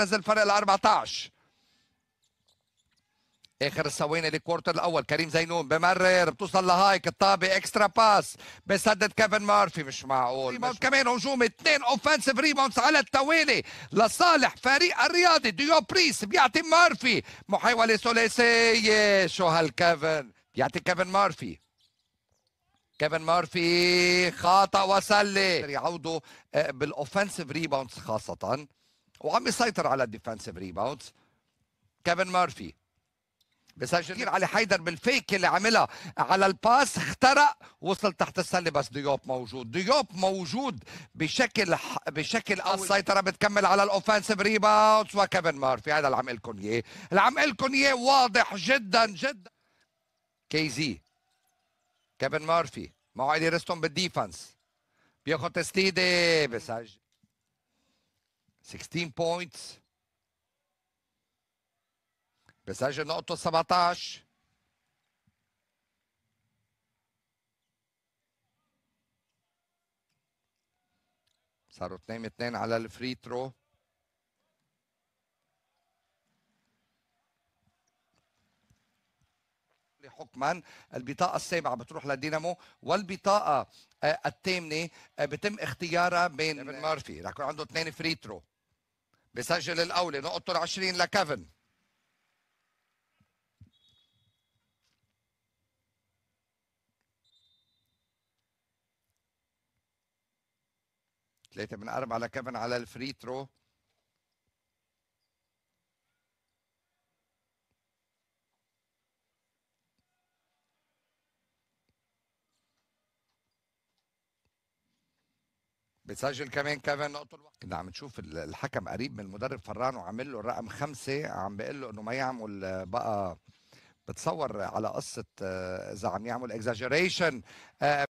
نزل الفرق ال 14 اخر الثواني للكوارتر الاول كريم زينون بمرر بتوصل لهايك الطابه اكسترا باس بسدد كيفن مارفي مش معقول ريباوند كمان هجوم اثنين اوفنسيف ريباوندز على التوالي لصالح فريق الرياضي ديو بريس بيعطي مارفي محاوله ثلاثيه شو هالكيفن بيعطي كيفن مارفي كيفن مارفي خاطئ وسلي يعودوا آه، بالاوفنسيف ريباوندز خاصه وعم يسيطر على الديفنسيف ريباوندز كيفن مارفي بسجل علي حيدر بالفيك اللي عملها على الباس اخترق وصل تحت السله بس ديوب موجود ديوب موجود بشكل بشكل السيطره بتكمل على الاوفنسيف ريباوندز وكيفن مارفي هذا اللي عم لكم اياه اللي عم لكم اياه واضح جدا جدا كي زي كيفن مارفي معه ايدي ريستون بالديفنس بياخذ تسديده بسجل 16 بوينتس بسجل نقطه 17 صاروا 2 2 على الفري ثرو حكما البطاقة السابعة بتروح لدينامو والبطاقة آه، الثامنة آه، بتم اختيارها بين مارفي رح يكون عنده اثنين فري ثرو بسجل الاولي نقطه العشرين لكيفن ثلاثة من أربعة لكيفن على الفري ثرو بيسجل كمان كمان نقطه الوقت اذا عم تشوف الحكم قريب من المدرب فران وعامل له الرقم خمسه عم بيقول له انه ما يعمل بقى بتصور على قصه آه، اذا عم يعمل اكزاجريشن آه،